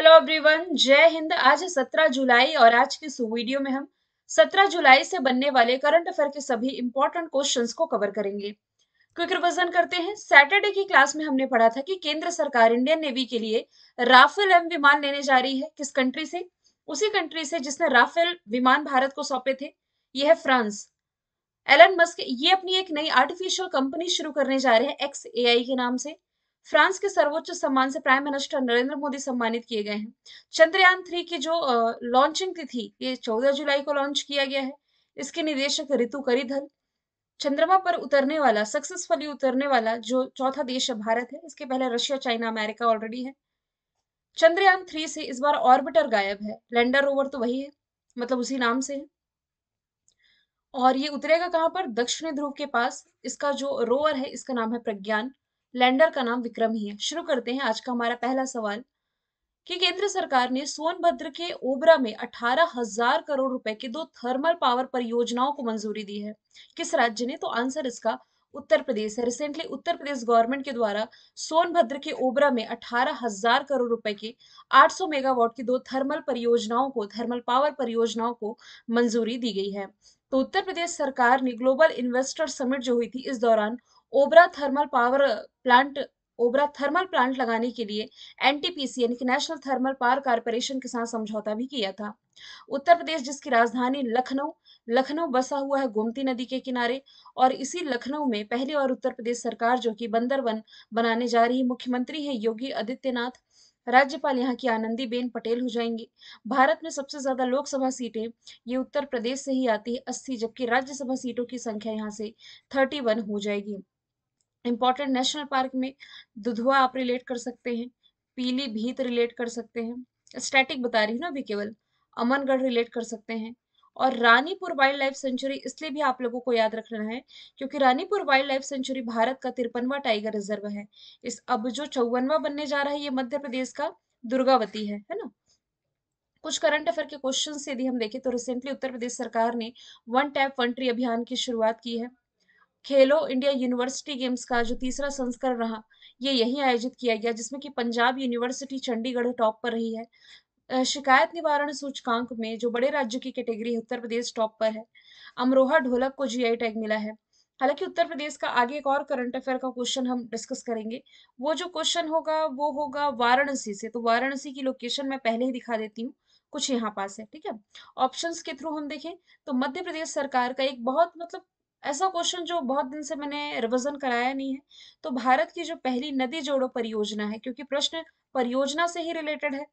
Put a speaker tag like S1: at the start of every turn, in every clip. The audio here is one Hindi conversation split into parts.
S1: हेलो एवरीवन जय हिंद आज है सत्रह जुलाई और आज के इस वीडियो में हम 17 जुलाई से बनने वाले करंट अफेयर के सभी इंपॉर्टेंट क्वेश्चंस को कवर करेंगे क्विक रिविजन करते हैं सैटरडे की क्लास में हमने पढ़ा था कि केंद्र सरकार इंडियन नेवी के लिए राफेल एम विमान लेने जा रही है किस कंट्री से उसी कंट्री से जिसने राफेल विमान भारत को सौंपे थे यह है फ्रांस एलन मस्क ये अपनी एक नई आर्टिफिशियल कंपनी शुरू करने जा रहे हैं एक्स ए के नाम से फ्रांस के सर्वोच्च सम्मान से प्राइम मिनिस्टर नरेंद्र मोदी सम्मानित किए गए हैं चंद्रयान थ्री की जो लॉन्चिंग तिथि ये चौदह जुलाई को लॉन्च किया गया है इसके निदेशक ऋतु करीधल चंद्रमा पर उतरने वाला सक्सेसफुली उतरने वाला जो चौथा देश है भारत है इसके पहले रशिया चाइना अमेरिका ऑलरेडी है चंद्रयान थ्री से इस बार ऑर्बिटर गायब है लैंडर रोवर तो वही है मतलब उसी नाम से है और ये उतरेगा कहाँ पर दक्षिणी ध्रुव के पास इसका जो रोवर है इसका नाम है प्रज्ञान लैंडर का नाम विक्रम ही है शुरू करते हैं आज का हमारा पहला सवाल कि केंद्र सरकार ने सोनभद्र के ओबरा में अठारह हजार करोड़ रुपए के दो थर्मल पावर परियोजनाओं को मंजूरी दी है किस राज्य ने तो आंसर इसका उत्तर प्रदेश है रिसेंटली उत्तर प्रदेश गवर्नमेंट के द्वारा सोनभद्र के ओबरा में अठारह हजार करोड़ रुपए के 800 मेगावाट की दो थर्मल परियोजनाओं को थर्मल पावर परियोजनाओं को मंजूरी दी गई है तो उत्तर प्रदेश सरकार ने ग्लोबल इन्वेस्टर समिट जो हुई थी इस दौरान Obra thermal power plant Obra thermal plant लगाने के लिए एनटीपीसी यानी कि नेशनल थर्मल पावर कारपोरेशन के साथ समझौता भी किया था उत्तर प्रदेश जिसकी राजधानी लखनऊ लखनऊ बसा हुआ है गोमती नदी के किनारे और इसी लखनऊ में पहली और उत्तर प्रदेश सरकार जो कि वन बनाने जा रही मुख्यमंत्री है योगी आदित्यनाथ राज्यपाल यहाँ की आनंदी बेन पटेल हो जाएंगी भारत में सबसे ज्यादा लोकसभा सीटें ये उत्तर प्रदेश से ही आती है अस्सी जबकि राज्यसभा सीटों की संख्या यहाँ से थर्टी वन हो जाएगी इंपॉर्टेंट नेशनल पार्क में दुधवा आप रिलेट कर सकते हैं पीली भीत रिलेट कर सकते हैं स्टैटिक बता रही हूँ ना अभी केवल अमनगढ़ रिलेट कर सकते हैं और रानीपुर वाइल्ड लाइफ सेंचुरी इसलिए भी आप लोगों को याद रखना है क्योंकि Ranipur wildlife sanctuary Bharat का तिरपनवा टाइगर रिजर्व है इस अब जो चौवनवा बनने जा रहा है ये मध्य प्रदेश का दुर्गावती है है ना कुछ करंट अफेयर के क्वेश्चन यदि हम देखें तो रिसेंटली उत्तर प्रदेश सरकार ने वन टैप वन ट्री अभियान की शुरुआत की है खेलो इंडिया यूनिवर्सिटी गेम्स का जो तीसरा संस्करण रहा ये यही आयोजित किया गया जिसमें कि पंजाब यूनिवर्सिटी चंडीगढ़ टॉप पर रही है शिकायत निवारण सूचकांक में जो बड़े राज्य की कैटेगरी है उत्तर प्रदेश टॉप पर है अमरोहा ढोलक को जी टैग मिला है हालांकि उत्तर प्रदेश का आगे एक और करंट अफेयर का क्वेश्चन हम डिस्कस करेंगे वो जो क्वेश्चन होगा वो होगा वाराणसी से तो वाराणसी की लोकेशन मैं पहले ही दिखा देती हूँ कुछ यहाँ पास है ठीक है ऑप्शंस के थ्रू हम देखें तो मध्य प्रदेश सरकार का एक बहुत मतलब ऐसा क्वेश्चन जो बहुत दिन से मैंने रिवीजन कराया नहीं है तो भारत की जो पहली नदी जोड़ो परियोजना है क्योंकि प्रश्न परियोजना से ही रिलेटेड है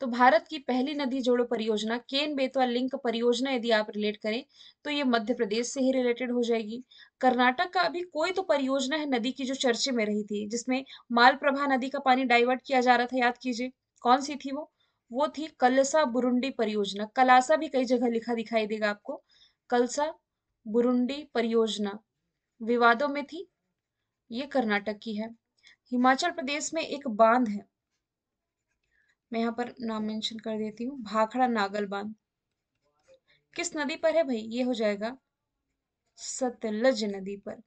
S1: तो भारत की पहली नदी जोड़ो परियोजना केन बेतवा लिंक परियोजना यदि आप रिलेट करें तो ये मध्य प्रदेश से ही रिलेटेड हो जाएगी कर्नाटक का अभी कोई तो परियोजना है नदी की जो चर्चे में रही थी जिसमें मालप्रभा नदी का पानी डाइवर्ट किया जा रहा था याद कीजिए कौन सी थी वो वो थी कलसा बुरुंडी परियोजना कलासा भी कई जगह लिखा दिखाई देगा आपको कलसा बुरुंडी परियोजना विवादों में थी ये कर्नाटक की है हिमाचल प्रदेश में एक बांध है मैं यहाँ पर नाम मेंशन कर देती हूँ भाखड़ा नागल बांध किस नदी पर है भाई ये हो जाएगा सतलज नदी पर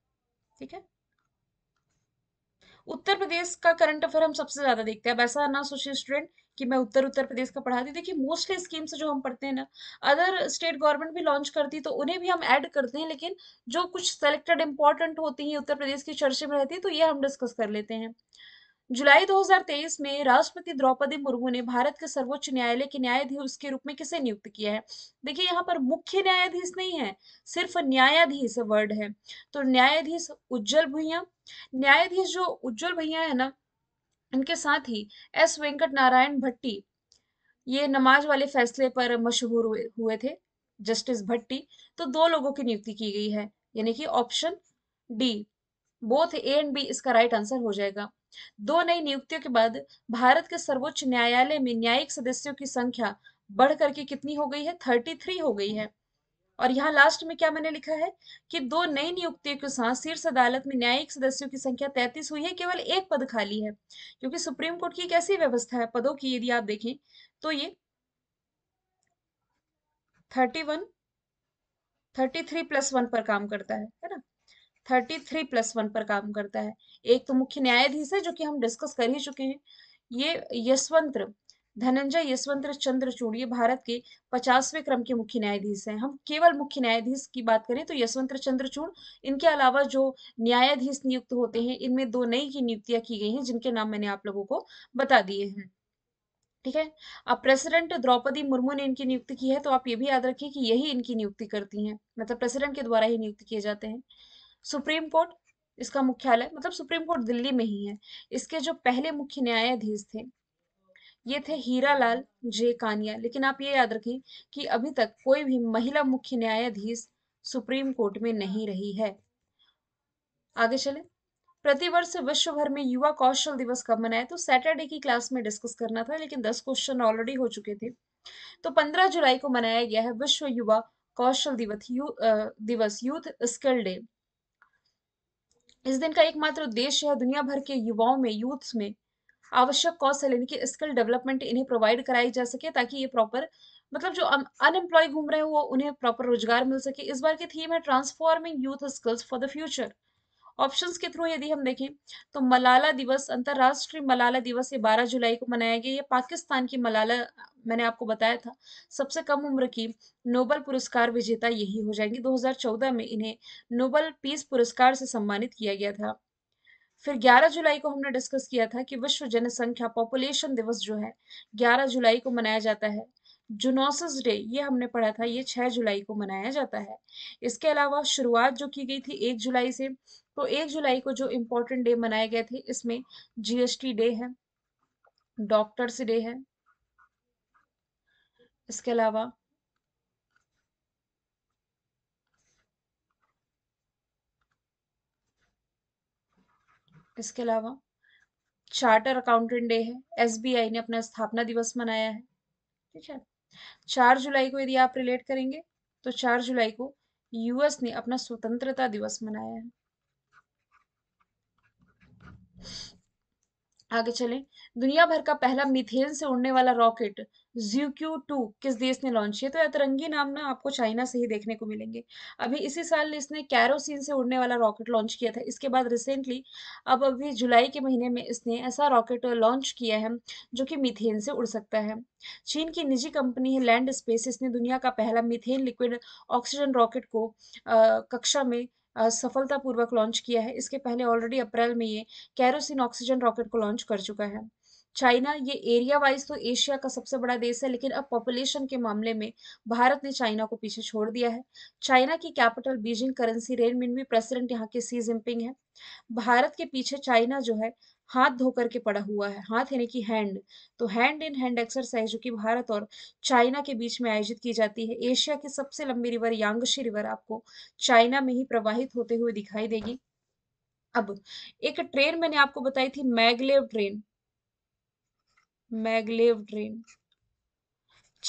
S1: ठीक है उत्तर प्रदेश का करंट अफेयर हम सबसे ज्यादा देखते हैं अब ऐसा ना सोचिए स्टूडेंट कि मैं उत्तर उत्तर प्रदेश का पढ़ाती देखिए मोस्टली स्कीम्स जो हम पढ़ते हैं ना अदर स्टेट गवर्नमेंट भी लॉन्च करती तो उन्हें भी हम ऐड करते हैं लेकिन जो कुछ सेलेक्टेड इंपॉर्टेंट होती हैं उत्तर प्रदेश की चर्चे में रहती है तो ये हम डिस्कस कर लेते हैं जुलाई 2023 में राष्ट्रपति द्रौपदी मुर्मू ने भारत के सर्वोच्च न्यायालय के न्यायाधीश के रूप में किसे नियुक्त किया है देखिए यहाँ पर मुख्य न्यायाधीश नहीं है सिर्फ न्यायाधीश वर्ड है तो न्यायाधीश उज्जवल भुइया न्यायाधीश जो उज्जवल भैया है ना इनके साथ ही एस वेंकट नारायण भट्टी ये नमाज वाले फैसले पर मशहूर हुए थे जस्टिस भट्टी तो दो लोगों की नियुक्ति की गई है यानी कि option D both A and B इसका राइट आंसर हो जाएगा दो नई नियुक्तियों के बाद भारत के सर्वोच्च न्यायालय में न्यायिक सदस्यों की संख्या बढ़ करके कितनी हो गई है थर्टी थ्री हो गई है और यहाँ लास्ट में क्या मैंने लिखा है कि दो नई नियुक्तियों के साथ शीर्ष अदालत में न्यायिक सदस्यों की संख्या तैतीस हुई है केवल एक पद खाली है क्योंकि सुप्रीम कोर्ट की एक ऐसी व्यवस्था है पदों की यदि आप देखें तो ये thirty one thirty three plus one पर काम करता है है ना थर्टी थ्री प्लस वन पर काम करता है एक तो मुख्य न्यायाधीश है जो कि हम डिस्कस कर ही चुके हैं ये यशवंत धनंजय यशवंत चंद्रचूड़ ये भारत के पचासवें क्रम के मुख्य न्यायाधीश हैं हम केवल मुख्य न्यायाधीश की बात करें तो यशवंत चंद्रचूड़ इनके अलावा जो न्यायाधीश नियुक्त होते हैं इनमें दो नई की नियुक्तियां की गई हैं जिनके नाम मैंने आप लोगों को बता दिए हैं ठीक है अब प्रेसिडेंट द्रौपदी मुर्मू ने इनकी नियुक्ति की है तो आप ये भी याद रखिए कि यही इनकी नियुक्ति करती है मतलब प्रेसिडेंट के द्वारा ही नियुक्त किए जाते हैं सुप्रीम कोर्ट इसका मुख्यालय मतलब सुप्रीम कोर्ट दिल्ली में ही है इसके जो पहले मुख्य न्यायाधीश थे ये थे हीरा लाल जे कानिया लेकिन आप ये याद रखें कि अभी तक कोई भी महिला मुख्य न्यायाधीश सुप्रीम कोर्ट में नहीं रही है आगे चले प्रतिवर्ष विश्व भर में युवा कौशल दिवस कब मनाया तो सैटरडे की क्लास में डिस्कस करना था लेकिन दस क्वेश्चन ऑलरेडी हो चुके थे तो पंद्रह जुलाई को मनाया गया है विश्व युवा कौशल दिवस यू, दिवस यूथ स्किल डे इस दिन का एकमात्र उद्देश्य है दुनिया भर के युवाओं में यूथ में आवश्यक कौशल यानी कि स्किल डेवलपमेंट इन्हें प्रोवाइड कराई जा सके ताकि ये प्रॉपर मतलब जो अनएम्प्लॉय घूम रहे हैं वो उन्हें प्रॉपर रोजगार मिल सके इस बार की थीम है transforming youth skills for the future options के थ्रू यदि हम देखें तो मलाला दिवस अंतर्राष्ट्रीय मलाला दिवस ये 12 जुलाई को मनाया गया ये पाकिस्तान की मलाला मैंने आपको बताया था सबसे कम उम्र की नोबल पुरस्कार विजेता यही हो जाएंगी 2014 में इन्हें नोबल पीस पुरस्कार से सम्मानित किया गया था फिर 11 जुलाई को हमने डिस्कस किया था कि विश्व जनसंख्या पॉपुलेशन दिवस जो है 11 जुलाई को मनाया जाता है जुनोसिस डे ये हमने पढ़ा था ये 6 जुलाई को मनाया जाता है इसके अलावा शुरुआत जो की गई थी 1 जुलाई से तो 1 जुलाई को जो इम्पोर्टेंट डे मनाए गए थे इसमें जीएसटी डे है डॉक्टर्स डे है इसके अलावा इसके अलावा चार्टर अकाउंटेंट डे है एसबीआई ने अपना स्थापना दिवस मनाया है ठीक है चार जुलाई को यदि आप रिलेट करेंगे तो चार जुलाई को यूएस ने अपना स्वतंत्रता दिवस मनाया है आगे चले दुनिया भर का पहला मिथेन से उड़ने वाला रॉकेट जीक्यू टू किस देश ने लॉन्च किया तो अतरंगी नाम ना आपको चाइना से ही देखने को मिलेंगे अभी इसी साल इसने कैरोसिन से उड़ने वाला रॉकेट लॉन्च किया था इसके बाद रिसेंटली अब अभी जुलाई के महीने में इसने ऐसा रॉकेट लॉन्च किया है जो कि मिथेन से उड़ सकता है चीन की निजी कंपनी है लैंड स्पेस इसने दुनिया का पहला मिथेन लिक्विड ऑक्सीजन रॉकेट को आ, कक्षा में सफलतापूर्वक लॉन्च किया है इसके पहले ऑलरेडी अप्रैल में ये कैरोसिन ऑक्सीजन रॉकेट को लॉन्च कर चुका है चाइना ये एरिया वाइज तो एशिया का सबसे बड़ा देश है लेकिन अब पॉपुलेशन के मामले में भारत ने चाइना को पीछे छोड़ दिया है चाइना की कैपिटल बीजिंग करेंसी रेनमिन में प्रेसिडेंट यहाँ के सी जिनपिंग है भारत के पीछे चाइना जो है हाथ धोकर के पड़ा हुआ है हाथ यानी कि हैंड तो हैंड इन हैंड एक्सरसाइज जो कि भारत और चाइना के बीच में आयोजित की जाती है एशिया की सबसे लंबी रिवर यांगशी रिवर आपको चाइना में ही प्रवाहित होते हुए दिखाई देगी अब एक ट्रेन मैंने आपको बताई थी maglev train maglev train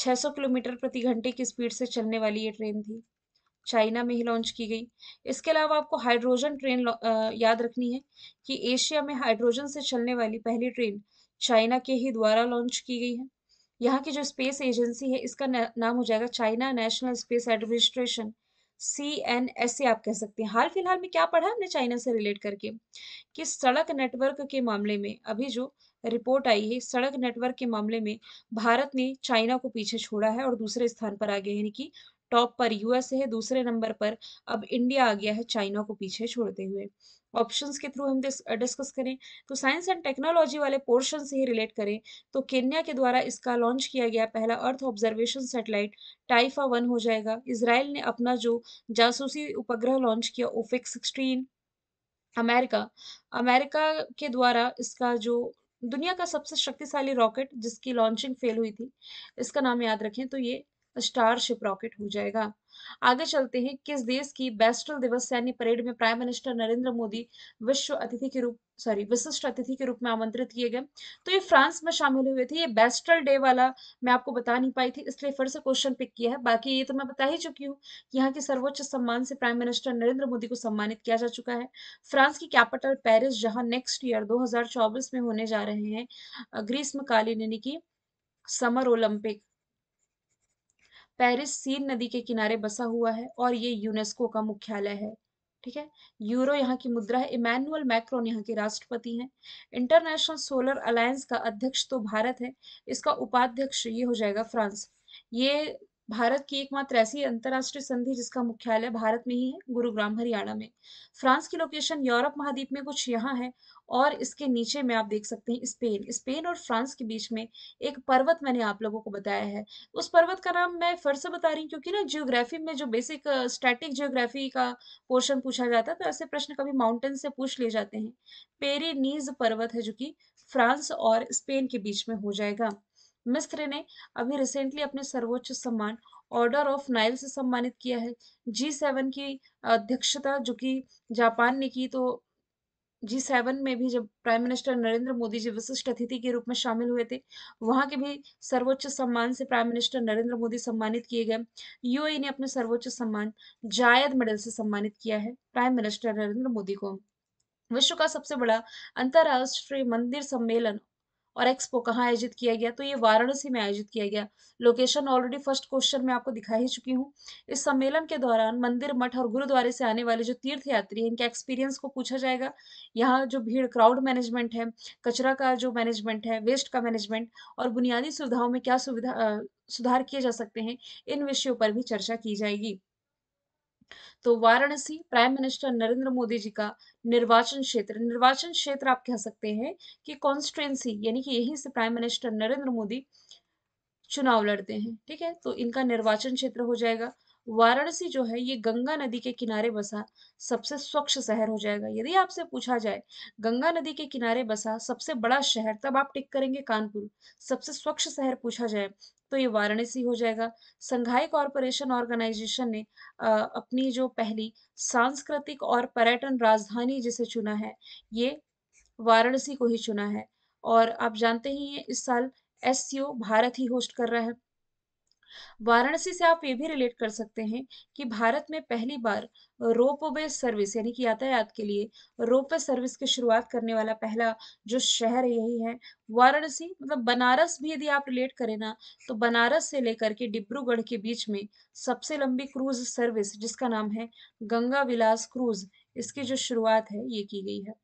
S1: 600 kilometre प्रति घंटे की स्पीड से चलने वाली ये ट्रेन थी चाइना में ही लॉन्च की गई इसके अलावा आपको हाइड्रोजन ट्रेन याद रखनी है कि एशिया में हाइड्रोजन से चलने वाली पहली ट्रेन चाइना के ही द्वारा लॉन्च की गई है यहाँ की जो स्पेस एजेंसी है इसका नाम हो जाएगा China National Space Administration C N S A आप कह सकते हैं हाल फिलहाल में क्या पढ़ा हमने चाइना से रिलेट करके कि सड़क नेटवर्क के मामले में अभी जो रिपोर्ट आई है सड़क नेटवर्क के मामले में भारत ने चाइना को पीछे छोड़ा है और दूसरे स्थान पर आ गए यानी कि टॉप पर यूएसए है दूसरे नंबर पर अब इंडिया आ गया है चाइना को पीछे छोड़ते हुए ऑप्शंस के थ्रू हम डिस्कस करें तो साइंस एंड टेक्नोलॉजी वाले पोर्शन से ही रिलेट करें तो केन्या के द्वारा इसका लॉन्च किया गया पहला earth observation satellite Taifa one हो जाएगा इसराइल ने अपना जो जासूसी उपग्रह लॉन्च किया ओफिक सिक्सटीन अमेरिका अमेरिका के द्वारा इसका जो दुनिया का सबसे शक्तिशाली रॉकेट जिसकी लॉन्चिंग फेल हुई थी इसका नाम याद रखें तो ये स्टारशिप रॉकेट हो जाएगा आगे चलते हैं किस देश की बैस्टल दिवस सैन्य परेड में प्राइम मिनिस्टर नरेंद्र मोदी विश्व अतिथि के रूप सॉरी विशिष्ट अतिथि के रूप में आमंत्रित किए गए तो ये फ्रांस में शामिल हुए थे ये बेस्टल डे वाला मैं आपको बता नहीं पाई थी इसलिए फिर से क्वेश्चन पिक किया है बाकी ये तो मैं बता ही चुकी हूँ यहाँ के सर्वोच्च सम्मान से प्राइम मिनिस्टर नरेंद्र मोदी को सम्मानित किया जा चुका है फ्रांस की कैपिटल पेरिस जहाँ नेक्स्ट ईयर दो में होने जा रहे हैं ग्रीष्मकालीन यानी कि समर ओलंपिक पेरिस सीन नदी के किनारे बसा हुआ है और ये यूनेस्को का मुख्यालय है ठीक है यूरो यहाँ की मुद्रा है इमैनुअल मैक्रोन यहाँ के राष्ट्रपति हैं इंटरनेशनल सोलर अलायंस का अध्यक्ष तो भारत है इसका उपाध्यक्ष ये हो जाएगा फ्रांस ये भारत की एकमात्र ऐसी अंतर्राष्ट्रीय संधि जिसका मुख्यालय भारत में ही है गुरुग्राम हरियाणा में फ्रांस की लोकेशन यूरोप महाद्वीप में कुछ यहाँ है और इसके नीचे में आप देख सकते हैं स्पेन स्पेन और फ्रांस के बीच में एक पर्वत मैंने आप लोगों को बताया है उस पर्वत का नाम मैं फिर से बता रही हूँ क्योंकि ना जियोग्राफी में जो बेसिक स्टैटिक जियोग्राफी का पोर्शन पूछा जाता है तो ऐसे प्रश्न कभी माउंटेन से पूछ लिए जाते हैं पेरी पर्वत है जो कि फ्रांस और स्पेन के बीच में हो जाएगा मिस्र ने अभी रिसेंटली अपने सर्वोच्च सम्मान ऑर्डर ऑफ नाइल से सम्मानित किया है जी सेवन की अध्यक्षता जो कि जापान ने की तो जी सेवन में भी जब प्राइम मिनिस्टर नरेंद्र मोदी जी विशिष्ट अतिथि के रूप में शामिल हुए थे वहां के भी सर्वोच्च सम्मान से प्राइम मिनिस्टर नरेंद्र मोदी सम्मानित किए गए यूएई e ने अपने सर्वोच्च सम्मान जायद मेडल से सम्मानित किया है प्राइम मिनिस्टर नरेंद्र मोदी को विश्व का सबसे बड़ा अंतर्राष्ट्रीय मंदिर सम्मेलन और एक्सपो कहाँ आयोजित किया गया तो ये वाराणसी में आयोजित किया गया लोकेशन ऑलरेडी फर्स्ट क्वेश्चन में आपको दिखा ही चुकी हूँ इस सम्मेलन के दौरान मंदिर मठ और गुरुद्वारे से आने वाले जो तीर्थ यात्री हैं इनके एक्सपीरियंस को पूछा जाएगा यहाँ जो भीड़ क्राउड मैनेजमेंट है कचरा का जो मैनेजमेंट है वेस्ट का मैनेजमेंट और बुनियादी सुविधाओं में क्या सुविधा सुधार किए जा सकते हैं इन विषयों पर भी चर्चा की जाएगी तो वाराणसी प्राइम मिनिस्टर नरेंद्र मोदी जी का निर्वाचन क्षेत्र निर्वाचन क्षेत्र आप कह सकते हैं कि कॉन्स्टिट्युएंसी यानी कि यहीं से प्राइम मिनिस्टर नरेंद्र मोदी चुनाव लड़ते हैं ठीक है तो इनका निर्वाचन क्षेत्र हो जाएगा वाराणसी जो है ये गंगा नदी के किनारे बसा सबसे स्वच्छ शहर हो जाएगा यदि आपसे पूछा जाए गंगा नदी के किनारे बसा सबसे बड़ा शहर तब आप टिक करेंगे कानपुर सबसे स्वच्छ शहर पूछा जाए तो ये वाराणसी हो जाएगा संघाई कॉरपोरेशन ऑर्गेनाइजेशन ने अपनी जो पहली सांस्कृतिक और पर्यटन राजधानी जिसे चुना है ये वाराणसी को ही चुना है और आप जानते ही हैं इस साल एस भारत ही होस्ट कर रहा है वाराणसी से आप ये भी रिलेट कर सकते हैं कि भारत में पहली बार रोप वे सर्विस यानी कि यातायात के लिए रोप वे सर्विस की शुरुआत करने वाला पहला जो शहर यही है वाराणसी मतलब बनारस भी यदि आप रिलेट करें ना तो बनारस से लेकर के डिब्रूगढ़ के बीच में सबसे लंबी क्रूज सर्विस जिसका नाम है गंगा विलास क्रूज इसकी जो शुरुआत है ये की गई है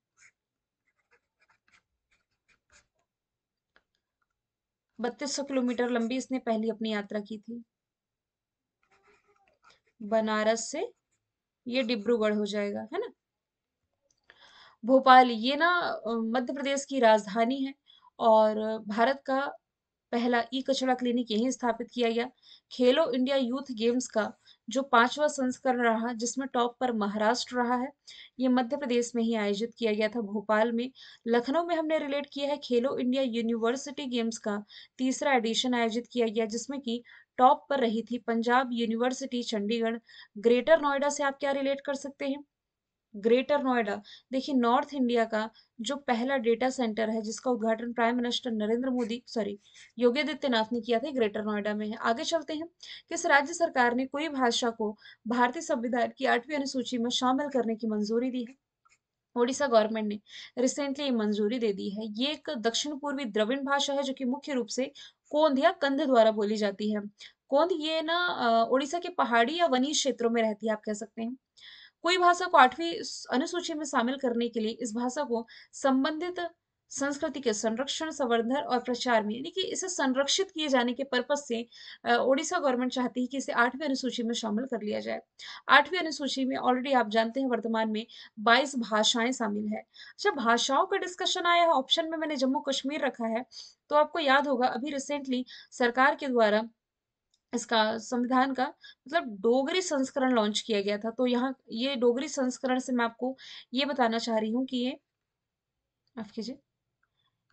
S1: बत्तीस किलोमीटर लंबी इसने पहली अपनी यात्रा की थी बनारस से ये डिब्रूगढ़ हो जाएगा है ना भोपाल ये ना मध्य प्रदेश की राजधानी है और भारत का पहला ई कचरा क्लिनिक यहीं स्थापित किया गया खेलो इंडिया यूथ गेम्स का जो पांचवा संस्करण रहा जिसमें टॉप पर महाराष्ट्र रहा है ये मध्य प्रदेश में ही आयोजित किया गया था भोपाल में लखनऊ में हमने रिलेट किया है खेलो इंडिया यूनिवर्सिटी गेम्स का तीसरा एडिशन आयोजित किया गया जिसमें कि टॉप पर रही थी पंजाब यूनिवर्सिटी चंडीगढ़ ग्रेटर नोएडा से आप क्या रिलेट कर सकते हैं ग्रेटर नोएडा देखिए नॉर्थ इंडिया का जो पहला डेटा सेंटर है जिसका उद्घाटन prime minister Narendra Modi sorry Yogi Adityanath ने किया था ग्रेटर नोएडा में है आगे चलते हैं किस राज्य सरकार ने कोई भाषा को भारतीय संविधान की आठवीं अनुसूची में शामिल करने की मंजूरी दी है ओडिशा गवर्नमेंट ने रिसेंटली ये मंजूरी दे दी है ये एक दक्षिण पूर्वी द्रविड़ भाषा है जो कि मुख्य रूप से कोंध या कंध द्वारा बोली जाती है कोंध ये ना ओडिशा के पहाड़ी या वनी क्षेत्रों में रहती है आप कह सकते हैं कोई भाषा को आठवीं अनुसूची में शामिल करने के लिए इस भाषा को संबंधित संस्कृति के संरक्षण संवर्धन और प्रचार में यानी कि इसे संरक्षित किए जाने के पर्पज से ओडिशा गवर्नमेंट चाहती है कि इसे आठवीं अनुसूची में शामिल कर लिया जाए आठवीं अनुसूची में ऑलरेडी आप जानते हैं वर्तमान में 22 भाषाएं शामिल है अच्छा भाषाओं का डिस्कशन आया है ऑप्शन में मैंने जम्मू कश्मीर रखा है तो आपको याद होगा अभी रिसेंटली सरकार के द्वारा इसका संविधान का मतलब डोगरी संस्करण लॉन्च किया गया था तो यहाँ ये डोगरी संस्करण से मैं आपको ये बताना चाह रही हूँ कि ये माफ कीजिए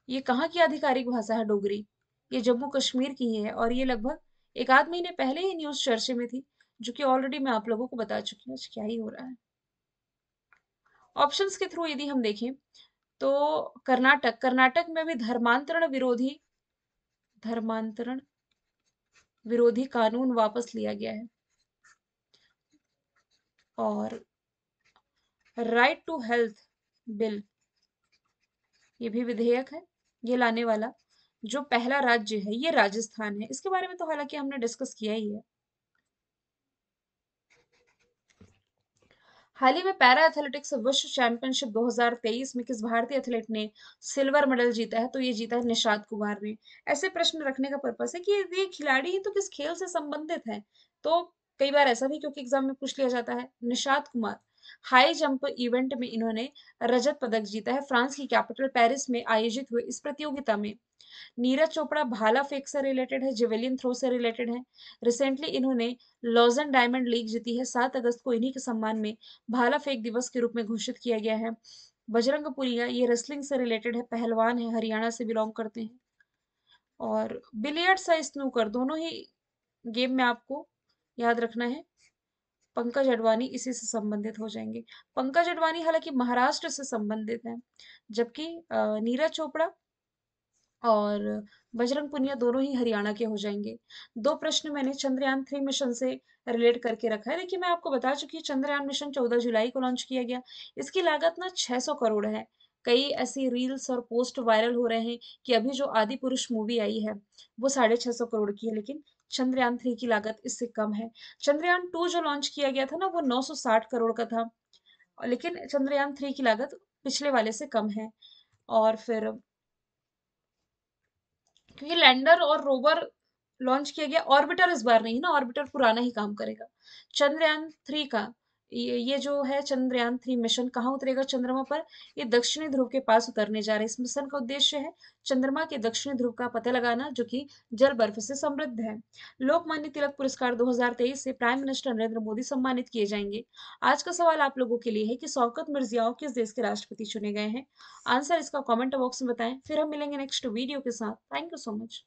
S1: ये कहाँ की आधिकारिक भाषा है डोगरी ये जम्मू कश्मीर की है और ये लगभग एक आध महीने पहले ही न्यूज चर्चे में थी जो कि ऑलरेडी मैं आप लोगों को बता चुकी हूँ क्या ही हो रहा है ऑप्शंस के थ्रू यदि हम देखें तो कर्नाटक कर्नाटक में भी धर्मांतरण विरोधी धर्मांतरण विरोधी कानून वापस लिया गया है और राइट टू हेल्थ बिल ये भी विधेयक है ये लाने वाला जो पहला राज्य है ये राजस्थान है इसके बारे में तो हालांकि हमने डिस्कस किया ही है हाल ही में पैरा एथलेटिक्स विश्व चैंपियनशिप 2023 में किस भारतीय एथलीट ने सिल्वर मेडल जीता है तो ये जीता है निषाद कुमार ने ऐसे प्रश्न रखने का पर्पस है कि ये खिलाड़ी ही तो किस खेल से संबंधित है तो कई बार ऐसा भी क्योंकि एग्जाम में पूछ लिया जाता है Nishad Kumar high jump event में इन्होंने रजत पदक जीता है फ्रांस की कैपिटल पेरिस में आयोजित हुए इस प्रतियोगिता में नीरज चोपड़ा भाला फेंक से रिलेटेड है जेवेलियन थ्रो से रिलेटेड है रिसेंटली इन्होंने लॉजन डायमंड लीग जीती है सात अगस्त को इन्हीं के सम्मान में भाला फेंक दिवस के रूप में घोषित किया गया है बजरंग पुरिया ये रेसलिंग से रिलेटेड है पहलवान है हरियाणा से बिलोंग करते हैं और बिलियर्ड्स या स्नूकर दोनों ही गेम में आपको याद रखना है पंकज अडवाणी इसी से संबंधित हो जाएंगे पंकज अडवाणी हालांकि महाराष्ट्र से संबंधित हैं जबकि नीरज चोपड़ा और बजरंग पुनिया दोनों ही हरियाणा के हो जाएंगे दो प्रश्न मैंने चंद्रयान थ्री मिशन से रिलेट करके रखा है देखिए मैं आपको बता चुकी हूँ चंद्रयान मिशन चौदह जुलाई को लॉन्च किया गया इसकी लागत ना 600 करोड़ है कई ऐसी रील्स और पोस्ट वायरल हो रहे हैं कि अभी जो आदि पुरुष मूवी आई है वो साढ़े छह सौ करोड़ की है लेकिन चंद्रयान थ्री की लागत इससे कम है चंद्रयान टू जो लॉन्च किया गया था ना वो 960 करोड़ का था लेकिन चंद्रयान थ्री की लागत पिछले वाले से कम है और फिर क्योंकि लैंडर और रोवर लॉन्च किया गया ऑर्बिटर इस बार नहीं ना ऑर्बिटर पुराना ही काम करेगा चंद्रयान थ्री का ये ये जो है चंद्रयान थ्री मिशन कहाँ उतरेगा चंद्रमा पर ये दक्षिणी ध्रुव के पास उतरने जा रहे हैं इस मिशन का उद्देश्य है चंद्रमा के दक्षिणी ध्रुव का पता लगाना जो कि जल बर्फ से समृद्ध है लोकमान्य तिलक पुरस्कार 2023 से प्राइम मिनिस्टर नरेंद्र मोदी सम्मानित किए जाएंगे आज का सवाल आप लोगों के लिए है कि शौकत मिर्जियाओं किस देश के राष्ट्रपति चुने गए हैं आंसर इसका कॉमेंट बॉक्स में बताएं फिर हम मिलेंगे नेक्स्ट वीडियो के साथ थैंक यू सो मच